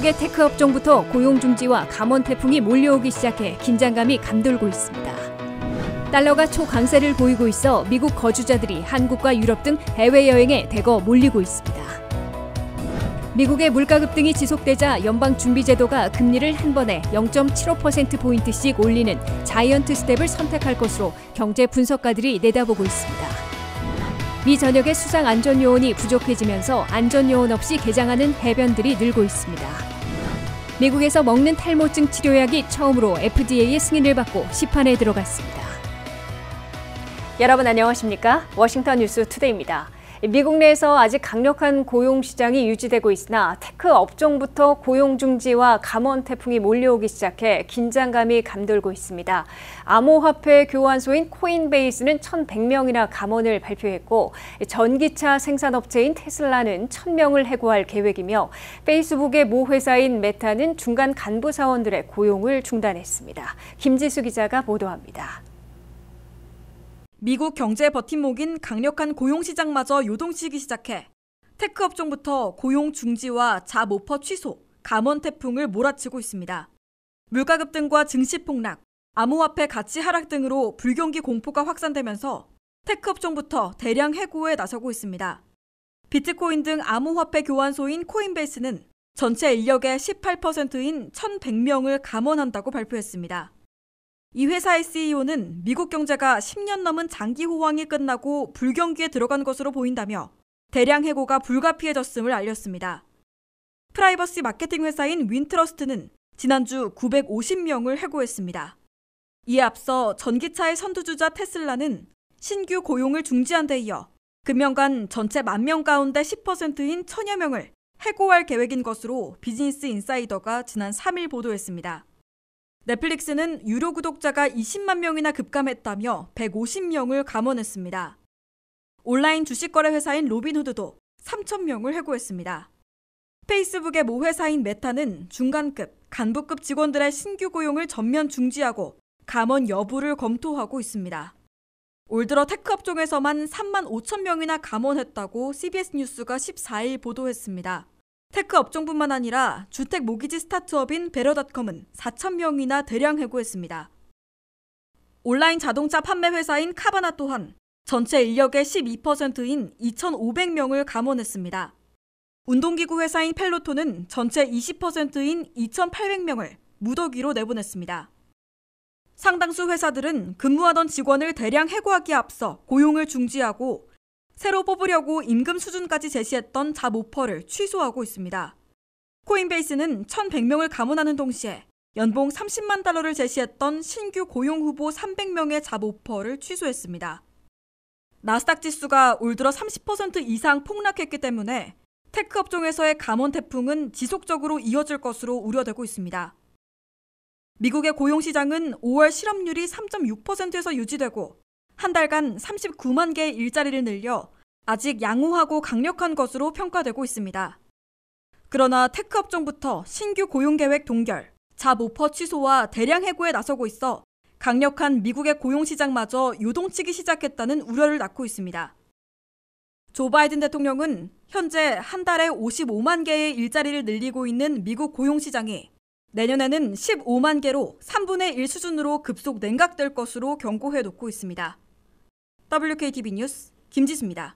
한국의 테크 업종부터 고용 중지와 감원 태풍이 몰려오기 시작해 긴장감이 감돌고 있습니다. 달러가 초강세를 보이고 있어 미국 거주자들이 한국과 유럽 등 해외여행에 대거 몰리고 있습니다. 미국의 물가 급등이 지속되자 연방준비제도가 금리를 한 번에 0.75%포인트씩 올리는 자이언트 스텝을 선택할 것으로 경제 분석가들이 내다보고 있습니다. 미 전역의 수상 안전 요원이 부족해지면서 안전 요원 없이 개장하는 해변들이 늘고 있습니다. 미국에서 먹는 탈모증 치료약이 처음으로 FDA의 승인을 받고 시판에 들어갔습니다. 여러분 안녕하십니까? 워싱턴 뉴스 투데이입니다. 미국 내에서 아직 강력한 고용 시장이 유지되고 있으나 테크 업종부터 고용 중지와 감원 태풍이 몰려오기 시작해 긴장감이 감돌고 있습니다. 암호화폐 교환소인 코인베이스는 1,100명이나 감원을 발표했고 전기차 생산업체인 테슬라는 1,000명을 해고할 계획이며 페이스북의 모 회사인 메타는 중간 간부 사원들의 고용을 중단했습니다. 김지수 기자가 보도합니다. 미국 경제 버팀목인 강력한 고용시장마저 요동치기 시작해 테크업종부터 고용 중지와 자모퍼 취소, 감원 태풍을 몰아치고 있습니다. 물가 급등과 증시 폭락, 암호화폐 가치 하락 등으로 불경기 공포가 확산되면서 테크업종부터 대량 해고에 나서고 있습니다. 비트코인 등 암호화폐 교환소인 코인베이스는 전체 인력의 18%인 1,100명을 감원한다고 발표했습니다. 이 회사의 CEO는 미국 경제가 10년 넘은 장기 호황이 끝나고 불경기에 들어간 것으로 보인다며 대량 해고가 불가피해졌음을 알렸습니다. 프라이버시 마케팅 회사인 윈트러스트는 지난주 950명을 해고했습니다. 이에 앞서 전기차의 선두주자 테슬라는 신규 고용을 중지한 데 이어 금년간 전체 만명 가운데 10%인 천여 명을 해고할 계획인 것으로 비즈니스 인사이더가 지난 3일 보도했습니다. 넷플릭스는 유료 구독자가 20만 명이나 급감했다며 150명을 감원했습니다. 온라인 주식거래 회사인 로빈후드도 3천 명을 해고했습니다. 페이스북의 모 회사인 메타는 중간급, 간부급 직원들의 신규 고용을 전면 중지하고 감원 여부를 검토하고 있습니다. 올 들어 테크업 종에서만 3만 5천 명이나 감원했다고 CBS 뉴스가 14일 보도했습니다. 테크 업종뿐만 아니라 주택 모기지 스타트업인 베러닷컴은 4천 명이나 대량 해고했습니다. 온라인 자동차 판매 회사인 카바나 또한 전체 인력의 12%인 2,500명을 감원했습니다. 운동기구 회사인 펠로톤은 전체 20%인 2,800명을 무더기로 내보냈습니다. 상당수 회사들은 근무하던 직원을 대량 해고하기에 앞서 고용을 중지하고 새로 뽑으려고 임금 수준까지 제시했던 잡오퍼를 취소하고 있습니다. 코인베이스는 1,100명을 감원하는 동시에 연봉 30만 달러를 제시했던 신규 고용 후보 300명의 잡오퍼를 취소했습니다. 나스닥 지수가 올 들어 30% 이상 폭락했기 때문에 테크 업종에서의 감원 태풍은 지속적으로 이어질 것으로 우려되고 있습니다. 미국의 고용 시장은 5월 실업률이 3.6%에서 유지되고 한 달간 39만 개의 일자리를 늘려 아직 양호하고 강력한 것으로 평가되고 있습니다. 그러나 테크업종부터 신규 고용 계획 동결, 자모퍼 취소와 대량 해고에 나서고 있어 강력한 미국의 고용 시장마저 요동치기 시작했다는 우려를 낳고 있습니다. 조 바이든 대통령은 현재 한 달에 55만 개의 일자리를 늘리고 있는 미국 고용 시장이 내년에는 15만 개로 3분의 1 수준으로 급속 냉각될 것으로 경고해 놓고 있습니다. WKTV 뉴스 김지수입니다.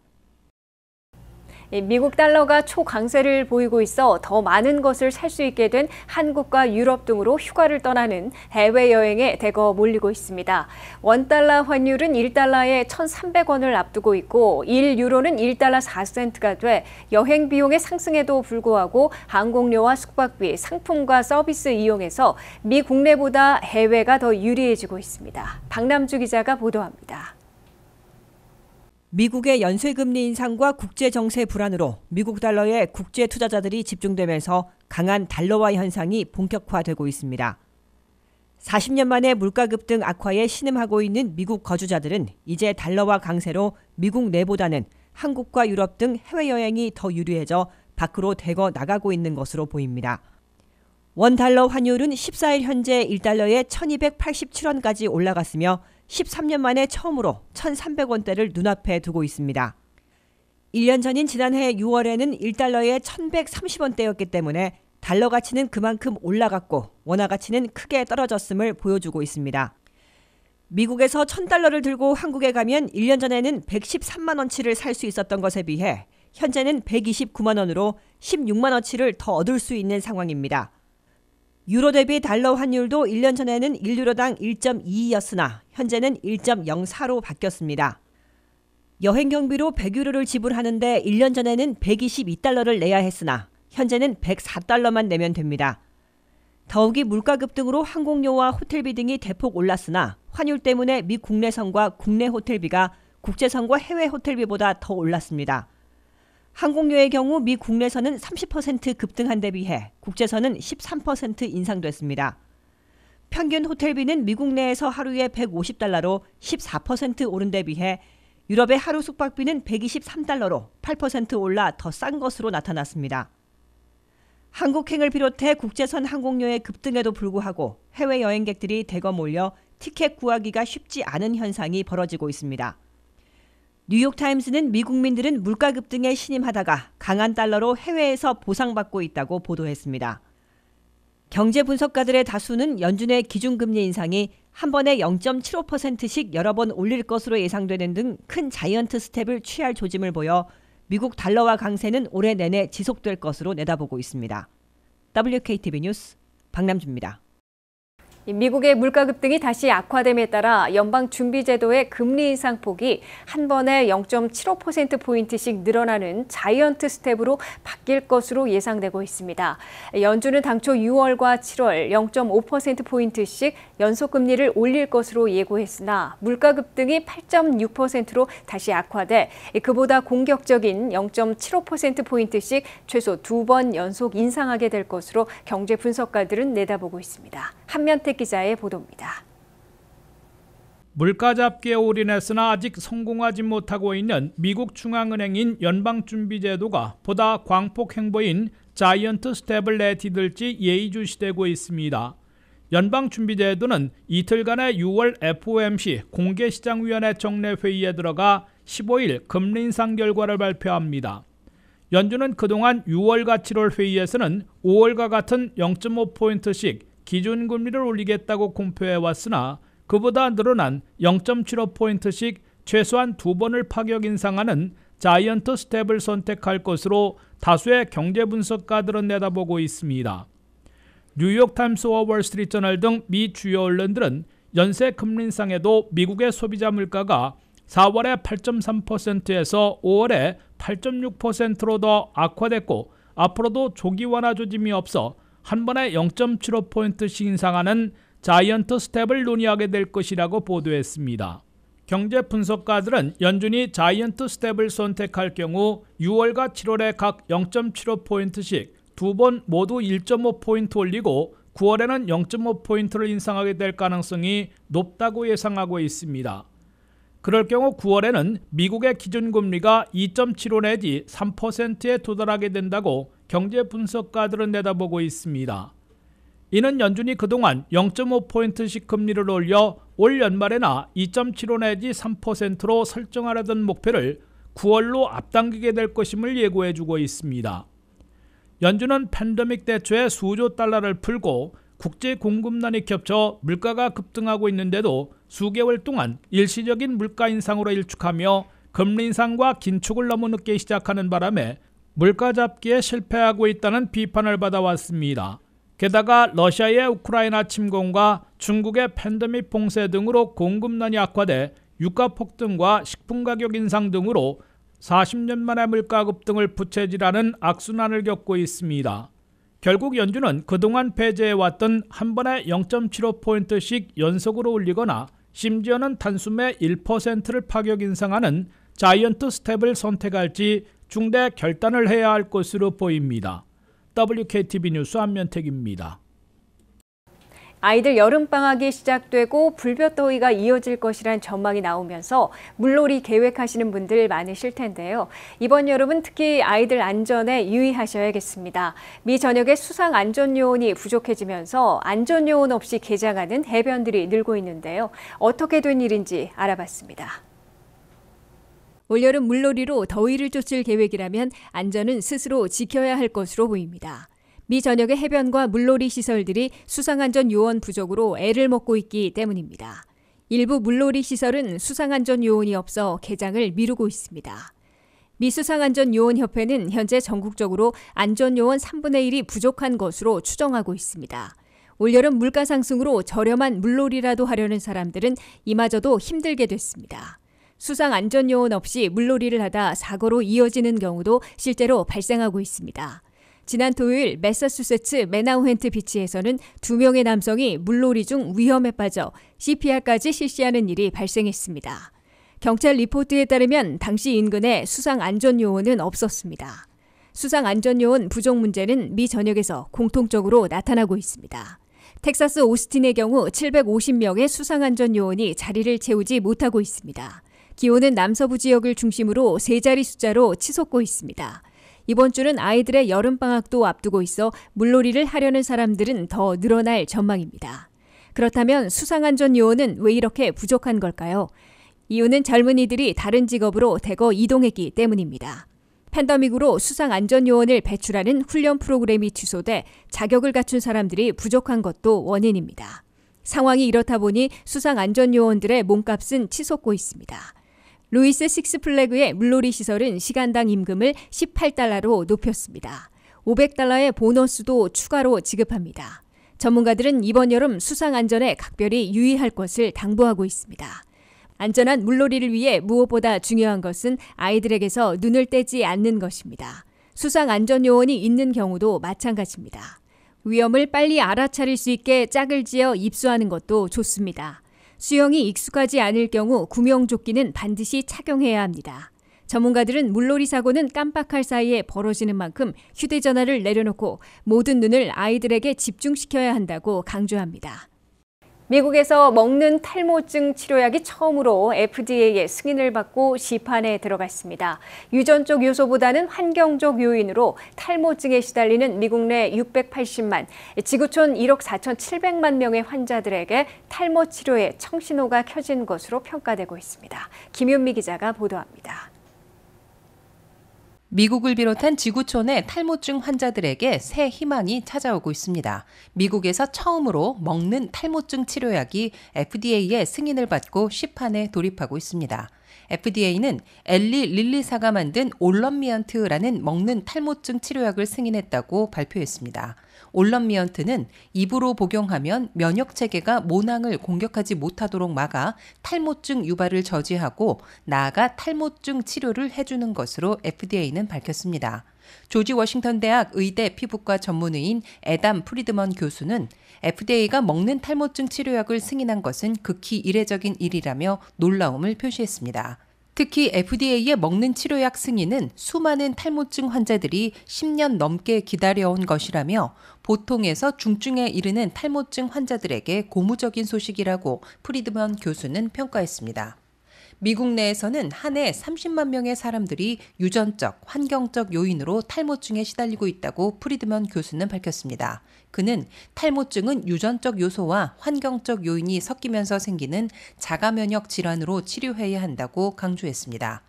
예, 미국 달러가 초강세를 보이고 있어 더 많은 것을 살 수 있게 된 한국과 유럽 등으로 휴가를 떠나는 해외여행에 대거 몰리고 있습니다. 원달러 환율은 1달러에 1,300원을 앞두고 있고 1유로는 1달러 4센트가 돼 여행 비용의 상승에도 불구하고 항공료와 숙박비, 상품과 서비스 이용에서 미 국내보다 해외가 더 유리해지고 있습니다. 박남주 기자가 보도합니다. 미국의 연쇄금리 인상과 국제 정세 불안으로 미국 달러에 국제 투자자들이 집중되면서 강한 달러화 현상이 본격화되고 있습니다. 40년 만에 물가 급등 악화에 신음하고 있는 미국 거주자들은 이제 달러화 강세로 미국 내보다는 한국과 유럽 등 해외 여행이 더 유리해져 밖으로 대거 나가고 있는 것으로 보입니다. 원달러 환율은 14일 현재 1달러에 1287원까지 올라갔으며 13년 만에 처음으로 1,300원대를 눈앞에 두고 있습니다. 1년 전인 지난해 6월에는 1달러에 1,130원대였기 때문에 달러 가치는 그만큼 올라갔고 원화 가치는 크게 떨어졌음을 보여주고 있습니다. 미국에서 1,000달러를 들고 한국에 가면 1년 전에는 113만 원치를 살 수 있었던 것에 비해 현재는 129만 원으로 16만 원치를 더 얻을 수 있는 상황입니다. 유로 대비 달러 환율도 1년 전에는 1유로당 1.2였으나 현재는 1.04로 바뀌었습니다. 여행 경비로 100유로를 지불하는데 1년 전에는 122달러를 내야 했으나 현재는 104달러만 내면 됩니다. 더욱이 물가 급등으로 항공료와 호텔비 등이 대폭 올랐으나 환율 때문에 미 국내선과 국내 호텔비가 국제선과 해외 호텔비보다 더 올랐습니다. 항공료의 경우 미 국내선은 30% 급등한 데 비해 국제선은 13% 인상됐습니다. 평균 호텔비는 미국 내에서 하루에 150달러로 14% 오른 데 비해 유럽의 하루 숙박비는 123달러로 8% 올라 더 싼 것으로 나타났습니다. 한국행을 비롯해 국제선 항공료의 급등에도 불구하고 해외 여행객들이 대거 몰려 티켓 구하기가 쉽지 않은 현상이 벌어지고 있습니다. 뉴욕타임스는 미국민들은 물가 급등에 신임하다가 강한 달러로 해외에서 보상받고 있다고 보도했습니다. 경제 분석가들의 다수는 연준의 기준금리 인상이 한 번에 0.75%씩 여러 번 올릴 것으로 예상되는 등 큰 자이언트 스텝을 취할 조짐을 보여 미국 달러와 강세는 올해 내내 지속될 것으로 내다보고 있습니다. WKTV 뉴스 박남주입니다. 미국의 물가 급등이 다시 악화됨에 따라 연방 준비 제도의 금리 인상 폭이 한 번에 0.75% 포인트씩 늘어나는 자이언트 스텝으로 바뀔 것으로 예상되고 있습니다. 연준은 당초 6월과 7월 0.5% 포인트씩 연속 금리를 올릴 것으로 예고했으나 물가 급등이 8.6%로 다시 악화돼 그보다 공격적인 0.75% 포인트씩 최소 두 번 연속 인상하게 될 것으로 경제 분석가들은 내다보고 있습니다. 한면택 이동택 기자의 보도입니다. 물가 잡기에 올인했으나 아직 성공하지 못하고 있는 미국 중앙은행인 연방준비제도가 보다 광폭 행보인 자이언트 스텝을 내디딜지 예의주시되고 있습니다. 연방준비제도는 이틀간의 6월 FOMC 공개시장위원회 정례회의에 들어가 15일 금리 인상 결과를 발표합니다. 연준은 그동안 6월과 7월 회의에서는 5월과 같은 0.5포인트씩 기준금리를 올리겠다고 공표해 왔으나 그보다 늘어난 0.75포인트씩 최소한 두 번을 파격 인상하는 자이언트 스텝을 선택할 것으로 다수의 경제 분석가들은 내다보고 있습니다. 뉴욕타임스와 월스트리트저널 등 미 주요 언론들은 연쇄 금리 상에도 미국의 소비자 물가가 4월에 8.3%에서 5월에 8.6%로 더 악화됐고 앞으로도 조기 완화 조짐이 없어 한 번에 0.75포인트씩 인상하는 자이언트 스텝을 논의하게 될 것이라고 보도했습니다. 경제 분석가들은 연준이 자이언트 스텝을 선택할 경우 6월과 7월에 각 0.75포인트씩 두 번 모두 1.5포인트 올리고 9월에는 0.5포인트를 인상하게 될 가능성이 높다고 예상하고 있습니다. 그럴 경우 9월에는 미국의 기준금리가 2.75 내지 3%에 도달하게 된다고 경제 분석가들은 내다보고 있습니다. 이는 연준이 그동안 0.5포인트씩 금리를 올려 올 연말에나 2.75 내지 3%로 설정하려던 목표를 9월로 앞당기게 될 것임을 예고해주고 있습니다. 연준은 팬데믹 대처에 수조 달러를 풀고 국제 공급난이 겹쳐 물가가 급등하고 있는데도 수개월 동안 일시적인 물가 인상으로 일축하며 금리 인상과 긴축을 너무 늦게 시작하는 바람에 물가 잡기에 실패하고 있다는 비판을 받아왔습니다. 게다가 러시아의 우크라이나 침공과 중국의 팬데믹 봉쇄 등으로 공급난이 악화돼 유가 폭등과 식품 가격 인상 등으로 40년 만에 물가 급등을 부채질하는 악순환을 겪고 있습니다. 결국 연준은 그동안 폐지해왔던 한 번에 0.75포인트씩 연속으로 올리거나 심지어는 단숨에 1%를 파격 인상하는 자이언트 스텝을 선택할지 중대 결단을 해야 할 것으로 보입니다. WKTV 뉴스 안면택입니다. 아이들 여름방학이 시작되고 불볕더위가 이어질 것이란 전망이 나오면서 물놀이 계획하시는 분들 많으실 텐데요. 이번 여름은 특히 아이들 안전에 유의하셔야겠습니다. 미 전역의 수상 안전요원이 부족해지면서 안전요원 없이 개장하는 해변들이 늘고 있는데요. 어떻게 된 일인지 알아봤습니다. 올여름 물놀이로 더위를 쫓을 계획이라면 안전은 스스로 지켜야 할 것으로 보입니다. 미 전역의 해변과 물놀이 시설들이 수상안전 요원 부족으로 애를 먹고 있기 때문입니다. 일부 물놀이 시설은 수상안전 요원이 없어 개장을 미루고 있습니다. 미 수상안전요원협회는 현재 전국적으로 안전요원 3분의 1이 부족한 것으로 추정하고 있습니다. 올여름 물가 상승으로 저렴한 물놀이라도 하려는 사람들은 이마저도 힘들게 됐습니다. 수상 안전요원 없이 물놀이를 하다 사고로 이어지는 경우도 실제로 발생하고 있습니다. 지난 토요일 메사추세츠 메나우헨트 비치에서는 두 명의 남성이 물놀이 중 위험에 빠져 CPR까지 실시하는 일이 발생했습니다. 경찰 리포트에 따르면 당시 인근에 수상 안전 요원은 없었습니다. 수상 안전 요원 부족 문제는 미 전역에서 공통적으로 나타나고 있습니다. 텍사스 오스틴의 경우 750명의 수상 안전 요원이 자리를 채우지 못하고 있습니다. 기온은 남서부 지역을 중심으로 세 자리 숫자로 치솟고 있습니다. 이번 주는 아이들의 여름방학도 앞두고 있어 물놀이를 하려는 사람들은 더 늘어날 전망입니다. 그렇다면 수상안전요원은 왜 이렇게 부족한 걸까요? 이유는 젊은이들이 다른 직업으로 대거 이동했기 때문입니다. 팬더믹으로 수상안전요원을 배출하는 훈련 프로그램이 취소돼 자격을 갖춘 사람들이 부족한 것도 원인입니다. 상황이 이렇다 보니 수상안전요원들의 몸값은 치솟고 있습니다. 루이스 식스플래그의 물놀이 시설은 시간당 임금을 18달러로 높였습니다. 500달러의 보너스도 추가로 지급합니다. 전문가들은 이번 여름 수상 안전에 각별히 유의할 것을 당부하고 있습니다. 안전한 물놀이를 위해 무엇보다 중요한 것은 아이들에게서 눈을 떼지 않는 것입니다. 수상 안전 요원이 있는 경우도 마찬가지입니다. 위험을 빨리 알아차릴 수 있게 짝을 지어 입수하는 것도 좋습니다. 수영이 익숙하지 않을 경우 구명조끼는 반드시 착용해야 합니다. 전문가들은 물놀이 사고는 깜빡할 사이에 벌어지는 만큼 휴대전화를 내려놓고 모든 눈을 아이들에게 집중시켜야 한다고 강조합니다. 미국에서 먹는 탈모증 치료약이 처음으로 FDA의 승인을 받고 시판에 들어갔습니다. 유전적 요소보다는 환경적 요인으로 탈모증에 시달리는 미국 내 680만, 지구촌 1억 4,700만 명의 환자들에게 탈모 치료에 청신호가 켜진 것으로 평가되고 있습니다. 김윤미 기자가 보도합니다. 미국을 비롯한 지구촌의 탈모증 환자들에게 새 희망이 찾아오고 있습니다. 미국에서 처음으로 먹는 탈모증 치료약이 FDA의 승인을 받고 시판에 돌입하고 있습니다. FDA는 엘리 릴리사가 만든 올런미언트라는 먹는 탈모증 치료약을 승인했다고 발표했습니다. 올런미언트는 입으로 복용하면 면역 체계가 모낭을 공격하지 못하도록 막아 탈모증 유발을 저지하고 나아가 탈모증 치료를 해주는 것으로 FDA는 밝혔습니다. 조지 워싱턴 대학 의대 피부과 전문의인 에담 프리드먼 교수는 FDA가 먹는 탈모증 치료약을 승인한 것은 극히 이례적인 일이라며 놀라움을 표시했습니다. 특히 FDA의 먹는 치료약 승인은 수많은 탈모증 환자들이 10년 넘게 기다려온 것이라며 보통에서 중증에 이르는 탈모증 환자들에게 고무적인 소식이라고 프리드먼 교수는 평가했습니다. 미국 내에서는 한 해 30만 명의 사람들이 유전적, 환경적 요인으로 탈모증에 시달리고 있다고 프리드먼 교수는 밝혔습니다. 그는 탈모증은 유전적 요소와 환경적 요인이 섞이면서 생기는 자가면역 질환으로 치료해야 한다고 강조했습니다.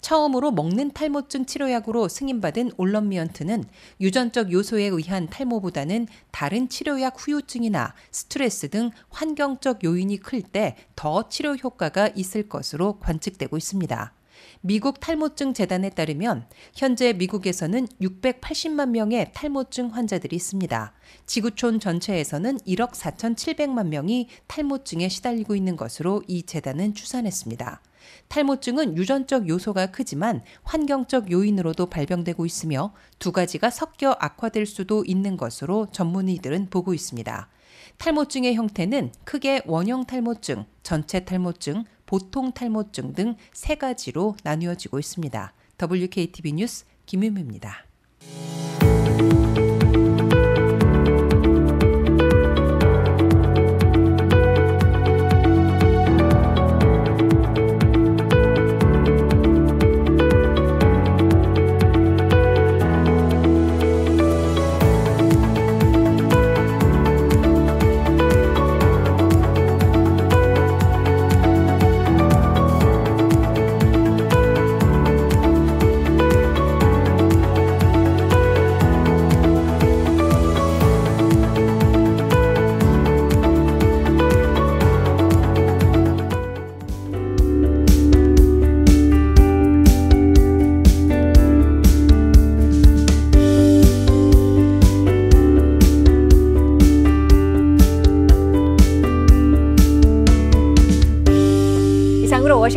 처음으로 먹는 탈모증 치료약으로 승인받은 올런미언트는 유전적 요소에 의한 탈모보다는 다른 치료약 후유증이나 스트레스 등 환경적 요인이 클 때 더 치료 효과가 있을 것으로 관측되고 있습니다. 미국 탈모증 재단에 따르면 현재 미국에서는 680만 명의 탈모증 환자들이 있습니다. 지구촌 전체에서는 1억 4,700만 명이 탈모증에 시달리고 있는 것으로 이 재단은 추산했습니다. 탈모증은 유전적 요소가 크지만 환경적 요인으로도 발병되고 있으며 두 가지가 섞여 악화될 수도 있는 것으로 전문의들은 보고 있습니다. 탈모증의 형태는 크게 원형 탈모증, 전체 탈모증, 보통 탈모증 등 세 가지로 나누어지고 있습니다. WKTV 뉴스 김유미입니다.